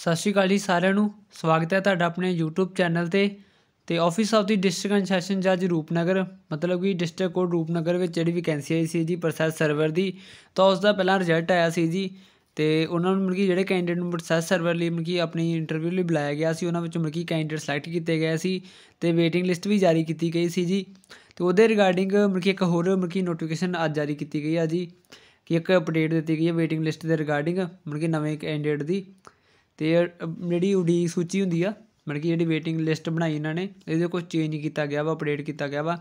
ਸਤਿ ਸ਼੍ਰੀ ਅਕਾਲ ਜੀ ਸਾਰਿਆਂ ਨੂੰ ਸਵਾਗਤ ਹੈ ਤੁਹਾਡਾ ਆਪਣੇ YouTube ਚੈਨਲ ਤੇ ਤੇ ਆਫਿਸ ਆਫ ਦੀ ਡਿਸਟ੍ਰਿਕਟ ਕੰਸੈਸ਼ਨ ਜੱਜ ਰੂਪਨਗਰ ਮਤਲਬ ਕਿ ਡਿਸਟ੍ਰਿਕਟ ਕੋਰਟ ਰੂਪਨਗਰ ਵਿੱਚ ਜਿਹੜੀ ਵੈਕੈਂਸੀ ਆਈ ਸੀ ਜੀ ਪ੍ਰੋਸੈਸ ਸਰਵਰ ਦੀ ਤਾਂ ਉਸ ਦਾ ਪਹਿਲਾਂ ਰਿਜ਼ਲਟ ਆਇਆ ਸੀ ਜੀ ਤੇ ਉਹਨਾਂ ਨੂੰ ਮਤਲਬ ਜਿਹੜੇ ਕੈਂਡੀਡੇਟ ਨੂੰ ਪ੍ਰੋਸੈਸ ਸਰਵਰ ਲਈ ਮਤਲਬ ਆਪਣੀ ਇੰਟਰਵਿਊ ਲਈ ਬੁਲਾਇਆ ਗਿਆ ਸੀ ਉਹਨਾਂ ਵਿੱਚੋਂ ਮਤਲਬ ਕੈਂਡੀਡੇਟ ਸਿਲੈਕਟ ਕੀਤੇ ਗਏ ਸੀ ਤੇ ਵੇਟਿੰਗ ਲਿਸਟ ਵੀ ਜਾਰੀ ਕੀਤੀ ਗਈ ਸੀ ਜੀ ਤੇ ਉਹਦੇ ਰਿਗਾਰਡਿੰਗ ਮਤਲਬ ਇੱਕ ਹੋਰ ਮਤਲਬ ਨੋਟੀਫਿਕੇਸ਼ਨ ਅੱਜ ਜਾਰੀ ਕੀਤੀ ਗਈ ਆ ਜੀ ਕਿ ਇੱਕ ਅਪਡੇਟ ਦਿੱਤੀ ਗਈ ਹੈ ਵੇਟਿੰਗ ਲਿਸਟ ਦੇ ਰਿਗਾਰਡਿੰਗ ਮਤਲਬ ਨਵੇਂ ਕੈਂਡੀਡੇਟ ਦੀ ਤੇ ਜਿਹੜੀ ਉਡੀਕ ਸੂਚੀ ਹੁੰਦੀ ਆ ਮਤਲਬ ਕਿ ਜਿਹੜੀ ਵੇਟਿੰਗ ਲਿਸਟ ਬਣਾਈ ਇਹਨਾਂ ਨੇ ਇਹਦੇ ਕੁਝ ਚੇਂਜ ਕੀਤਾ ਗਿਆ ਵਾ ਅਪਡੇਟ ਕੀਤਾ ਗਿਆ ਵਾ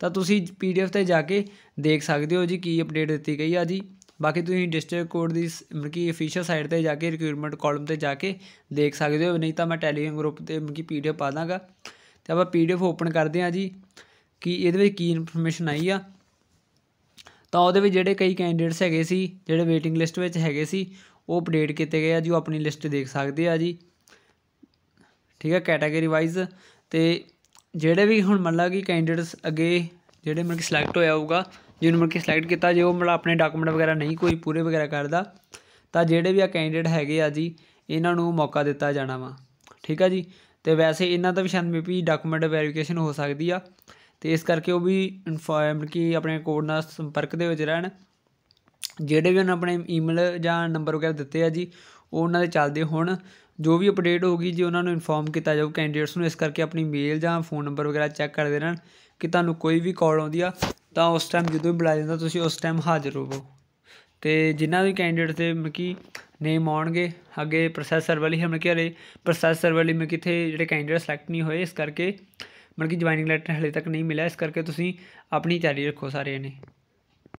ਤਾਂ ਤੁਸੀਂ ਪੀਡੀਐਫ ਤੇ ਜਾ ਕੇ ਦੇਖ ਸਕਦੇ ਹੋ ਜੀ ਕੀ ਅਪਡੇਟ ਦਿੱਤੀ ਗਈ ਆ ਜੀ ਬਾਕੀ ਤੁਸੀਂ ਡਿਸਟ੍ਰਿਕਟ ਕੋਡ ਦੀ ਮਤਲਬ ਕਿ ਅਫੀਸ਼ੀਅਲ ਸਾਈਟ ਤੇ ਜਾ ਕੇ ਰਿਕਰੂਟਮੈਂਟ ਕਾਲਮ ਤੇ ਜਾ ਕੇ ਦੇਖ ਸਕਦੇ ਹੋ ਨਹੀਂ ਤਾਂ ਮੈਂ ਟੈਲੀਗ੍ਰਾਮ ਗਰੁੱਪ ਤੇ ਮਤਲਬ ਕਿ ਪੀਡੀਐਫ ਪਾ ਦਾਂਗਾ ਤੇ ਆਪਾਂ ਪੀਡੀਐਫ ਓਪਨ ਕਰਦੇ ਆ ਜੀ ਕਿ ਇਹਦੇ ਵਿੱਚ ਕੀ ਇਨਫੋਰਮੇਸ਼ਨ ਆਈ ਆ ਤਾਂ ਉਹਦੇ ਵਿੱਚ ਜਿਹੜੇ ਕਈ ਕੈਂਡੀਡੇਟਸ ਹੈਗੇ ਸੀ ਜਿਹੜੇ ਵੇਟਿੰਗ ਲਿਸਟ ਵਿੱਚ ਹੈਗੇ ਸੀ ਉਹ ਅਪਡੇਟ ਕੀਤੇ ਗਏ ਆ ਜੀ ਉਹ ਆਪਣੀ ਲਿਸਟ ਦੇਖ ਸਕਦੇ ਆ ਜੀ ਠੀਕ ਹੈ ਕੈਟਾਗਰੀ ਵਾਈਜ਼ ਤੇ ਜਿਹੜੇ ਵੀ ਹੁਣ ਮੰਨ ਲਾ ਕਿ ਕੈਂਡੀਡੇਟਸ ਅੱਗੇ ਜਿਹੜੇ ਮਤਲਬ ਕਿ ਸਿਲੈਕਟ ਹੋਇਆ ਹੋਊਗਾ ਜਿਹਨੂੰ ਮਤਲਬ ਕਿ ਸਿਲੈਕਟ ਕੀਤਾ ਜੇ ਉਹ ਮਤਲਬ ਆਪਣੇ ਡਾਕੂਮੈਂਟ ਵਗੈਰਾ ਨਹੀਂ ਕੋਈ ਪੂਰੇ ਵਗੈਰਾ ਕਰਦਾ ਤਾਂ ਜਿਹੜੇ ਵੀ ਆ ਕੈਂਡੀਡੇਟ ਹੈਗੇ ਆ ਜੀ ਇਹਨਾਂ ਨੂੰ ਮੌਕਾ ਦਿੱਤਾ ਜਾਣਾ ਵਾ ਠੀਕ ਆ ਜੀ ਤੇ ਵੈਸੇ ਇਹਨਾਂ ਦਾ ਵੀ ਸ਼ਾਇਦ ਮੇਪੀ ਡਾਕੂਮੈਂਟ ਵੈਰੀਫਿਕੇਸ਼ਨ ਹੋ ਸਕਦੀ ਆ ਤੇ ਇਸ ਕਰਕੇ ਉਹ ਵੀ ਇਨਫੋਰਮਡ ਕਿ ਆਪਣੇ ਕੋਡ ਨਾਲ ਸੰਪਰਕ ਦੇ ਵਿੱਚ ਰਹਿਣ ਜਿਹੜੇ ਵੀ ਉਹਨਾਂ ਆਪਣੇ ਈਮੇਲ ਜਾਂ ਨੰਬਰ ਵਗੈਰਾ ਦਿੱਤੇ ਆ ਜੀ ਉਹ ਉਹਨਾਂ ਦੇ ਚੱਲਦੇ ਹੁਣ ਜੋ ਵੀ ਅਪਡੇਟ ਹੋਗੀ ਜੀ ਉਹਨਾਂ ਨੂੰ ਇਨਫੋਰਮ ਕੀਤਾ ਜਾਊ ਕੈਂਡੀਡੇਟਸ ਨੂੰ ਇਸ ਕਰਕੇ ਆਪਣੀ ਮੇਲ ਜਾਂ ਫੋਨ ਨੰਬਰ ਵਗੈਰਾ ਚੈੱਕ ਕਰਦੇ ਰਹਿਣ ਕਿ ਤੁਹਾਨੂੰ ਕੋਈ ਵੀ ਕਾਲ ਆਉਂਦੀ ਆ ਤਾਂ ਉਸ ਟਾਈਮ ਜਦੋਂ ਵੀ ਬੁਲਾਇਆ ਜਾਂਦਾ ਤੁਸੀਂ ਉਸ ਟਾਈਮ ਹਾਜ਼ਰ ਹੋਵੋ ਤੇ ਜਿਨ੍ਹਾਂ ਵੀ ਕੈਂਡੀਡੇਟ ਤੇ ਮਕੀ ਨੇਮ ਆਉਣਗੇ ਅੱਗੇ ਪ੍ਰੋਸੈਸਰ ਵਾਲੀ ਹਮਨ ਹਮਲੇ ਕਿ ਪ੍ਰੋਸੈਸਰ ਵਾਲੀ ਸਰਵਰ ਮੈਂ ਕਿਥੇ ਜਿਹੜੇ ਕੈਂਡੀਡੇਟ ਸਿਲੈਕਟ ਨਹੀਂ ਹੋਏ ਇਸ ਕਰਕੇ ਮਤਲਬ ਕਿ ਜੁਆਇਨਿੰਗ ਲੈਟਰ ਹਲੇ ਤੱਕ ਨਹੀਂ ਮਿਲਿਆ ਇਸ ਕਰਕੇ ਤੁਸੀਂ ਆਪਣੀ ਤਿਆਰੀ ਰੱਖੋ ਸਾਰੇ ਨੇ